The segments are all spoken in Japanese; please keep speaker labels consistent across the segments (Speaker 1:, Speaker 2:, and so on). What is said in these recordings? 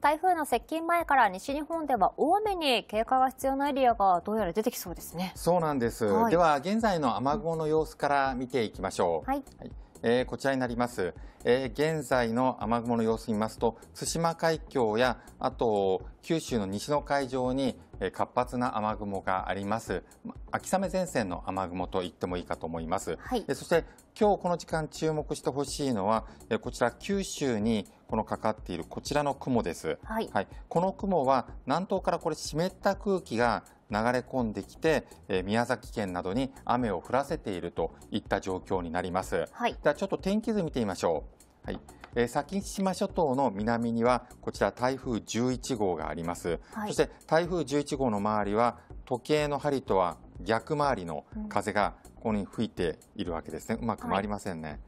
Speaker 1: 台風の接近前から西日本では大雨に警戒が必要なエリアがどうやら出てきそうですね。そうなんです。はい、では現在の雨雲の様子から見ていきましょう。はい、はいえー、こちらになります、えー、現在の雨雲の様子を見ますと対馬海峡やあと九州の西の海上に活発な雨雲があります。秋雨前線の雨雲と言ってもいいかと思います。はい、そして今日この時間注目してほしいのは、こちら九州にこのかかっているこちらの雲です。はい、はい、この雲は南東からこれ湿った空気が流れ込んできて、宮崎県などに雨を降らせているといった状況になります。はい、ではちょっと天気図見てみましょう。はい。えー、先島諸島の南にはこちら台風11号があります、はい、そして台風11号の周りは時計の針とは逆回りの風がここに吹いているわけですね、うん、うまく回りませんね、はい、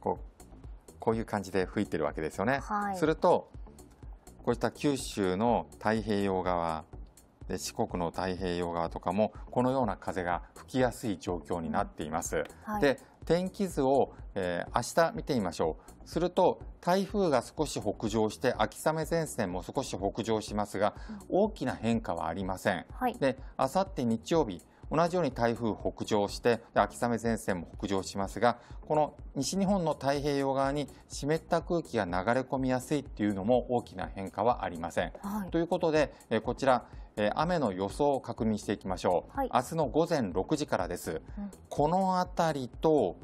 Speaker 1: こうこういう感じで吹いてるわけですよね、はい、するとこうした九州の太平洋側で四国の太平洋側とかもこのような風が吹きやすい状況になっています。はい、で天気図を、えー、明日見てみましょう。すると台風が少し北上して秋雨前線も少し北上しますが、大きな変化はありません。はい、で明後日日曜日同じように台風北上して、秋雨前線も北上しますが、この西日本の太平洋側に湿った空気が流れ込みやすいというのも大きな変化はありません。はい、ということで、こちら、雨の予想を確認していきましょう。はい、明日の午前6時からです。うん、この辺りと、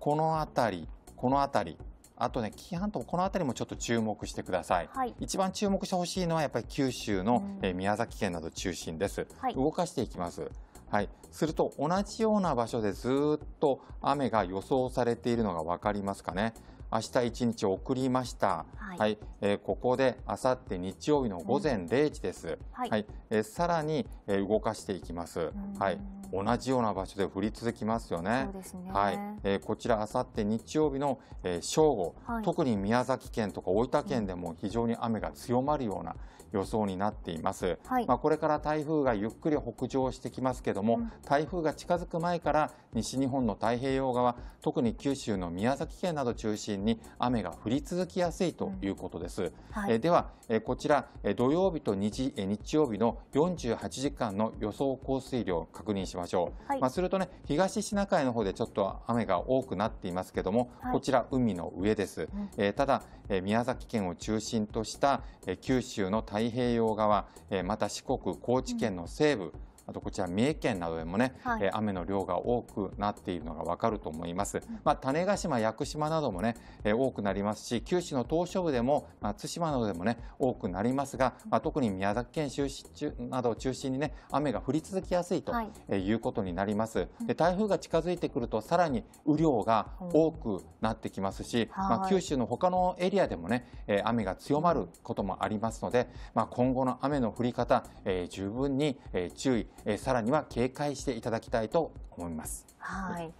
Speaker 1: この辺り、この辺り、あとね、紀伊半島、この辺りもちょっと注目してください。はい、一番注目してほしいのは、やっぱり九州の、宮崎県など中心です。はい、動かしていきます。はい、すると同じような場所でずっと雨が予想されているのが分かりますかね。明日一日送りました。はい、はい、えー、ここであさって日曜日の午前0時です。うん、はい、えー、さらに、えー、動かしていきます。はい、同じような場所で降り続きますよね。ねはいえー、こちらあさって日曜日の、えー、正午、はい、特に宮崎県とか大分県でも非常に雨が強まるような予想になっています。はい、まあ、これから台風がゆっくり北上してきますけども、うん、台風が近づく前から西日本の太平洋側、特に九州の宮崎県など中心に雨が降り続きやすいということです。うんはい、えー、では、えこちら、え土曜日と日,、え日曜日の48時間の予想降水量確認ししましょう。はい、まあ、するとね、東シナ海の方でちょっと雨が多くなっていますけども、はい、こちら海の上です。うん、えー、ただ、えー、宮崎県を中心とした、えー、九州の太平洋側、えまた四国、高知県の西部、うんあとこちら三重県などでもね、はい、え雨の量が多くなっているのがわかると思います。まあ、種子島、屋久島などもね、え多くなりますし、九州の島し部でもまあ、対馬などでもね多くなりますが、まあ、特に宮崎県周中などを中心にね雨が降り続きやすいと、はい、えいうことになります。で台風が近づいてくるとさらに雨量が多くなってきますし、うん、まあ、九州の他のエリアでもね、え雨が強まることもありますので、まあ、今後の雨の降り方、えー、十分に、え注意えー、さらには警戒していただきたいと思います。はい。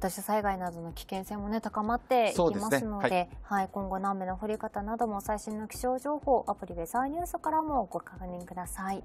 Speaker 1: 土砂災害などの危険性も、ね、高まっていきますので、ね、はい、はい、今後の雨の降り方なども最新の気象情報アプリウェザーニュースからもご確認ください。